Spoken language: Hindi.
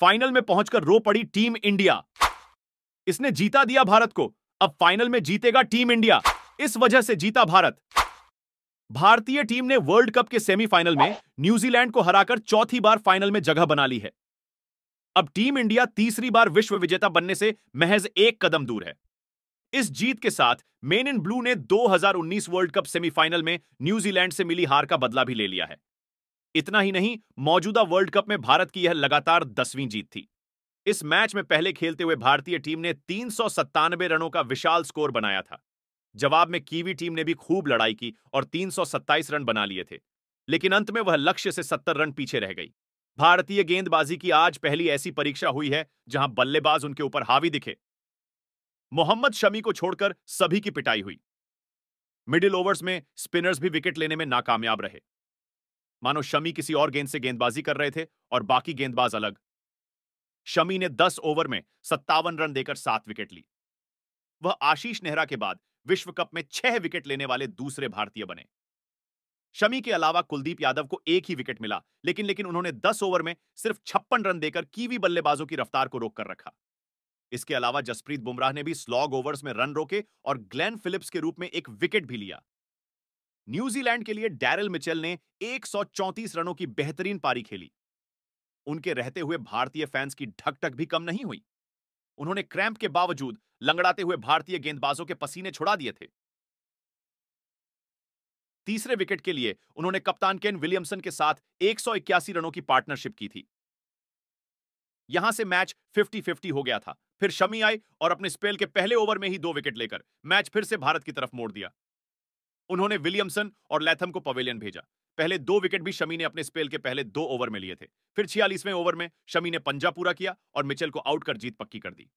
फाइनल में पहुंचकर रो पड़ी टीम इंडिया इसने जीता दिया भारत को अब फाइनल में जीतेगा टीम इंडिया इस वजह से जीता भारत भारतीय टीम ने वर्ल्ड कप के सेमीफाइनल में न्यूजीलैंड को हराकर चौथी बार फाइनल में जगह बना ली है अब टीम इंडिया तीसरी बार विश्व विजेता बनने से महज एक कदम दूर है इस जीत के साथ मेन इन ब्लू ने 2019 वर्ल्ड कप सेमीफाइनल में न्यूजीलैंड से मिली हार का बदला भी ले लिया है इतना ही नहीं मौजूदा वर्ल्ड कप में भारत की यह लगातार दसवीं जीत थी इस मैच में पहले खेलते हुए भारतीय टीम ने तीन रनों का विशाल स्कोर बनाया था जवाब में कीवी टीम ने भी खूब लड़ाई की और 327 रन बना लिए थे लेकिन अंत में वह लक्ष्य से 70 रन पीछे रह गई भारतीय गेंदबाजी की आज पहली ऐसी परीक्षा हुई है जहां बल्लेबाज उनके ऊपर हावी दिखे मोहम्मद शमी को छोड़कर सभी की पिटाई हुई मिडिल ओवर्स में स्पिनर्स भी विकेट लेने में नाकामयाब रहे मानो शमी किसी और गेंद से गेंदबाजी कर रहे थे और बाकी गेंदबाज अलग शमी ने 10 ओवर में सत्तावन रन देकर सात विकेट ली वह आशीष नेहरा के बाद विश्व कप में छह विकेट लेने वाले दूसरे भारतीय बने शमी के अलावा कुलदीप यादव को एक ही विकेट मिला लेकिन लेकिन उन्होंने 10 ओवर में सिर्फ छप्पन रन देकर कीवी बल्लेबाजों की रफ्तार को रोक कर रखा इसके अलावा जसप्रीत बुमराह ने भी स्लॉग ओवर्स में रन रोके और ग्लेन फिलिप्स के रूप में एक विकेट भी लिया न्यूजीलैंड के लिए डैरल मिचेल ने एक रनों की बेहतरीन पारी खेली उनके रहते हुए भारतीय फैंस की ढकटक भी कम नहीं हुई उन्होंने क्रैम्प के बावजूद लंगड़ाते हुए भारतीय गेंदबाजों के पसीने छुड़ा दिए थे तीसरे विकेट के लिए उन्होंने कप्तान केन विलियमसन के साथ एक रनों की पार्टनरशिप की थी यहां से मैच 50-50 हो गया था फिर शमी आई और अपने स्पेल के पहले ओवर में ही दो विकेट लेकर मैच फिर से भारत की तरफ मोड़ दिया उन्होंने विलियमसन और लैथम को पवेलियन भेजा पहले दो विकेट भी शमी ने अपने स्पेल के पहले दो ओवर में लिए थे फिर छियालीसवें ओवर में शमी ने पंजा पूरा किया और मिचेल को आउट कर जीत पक्की कर दी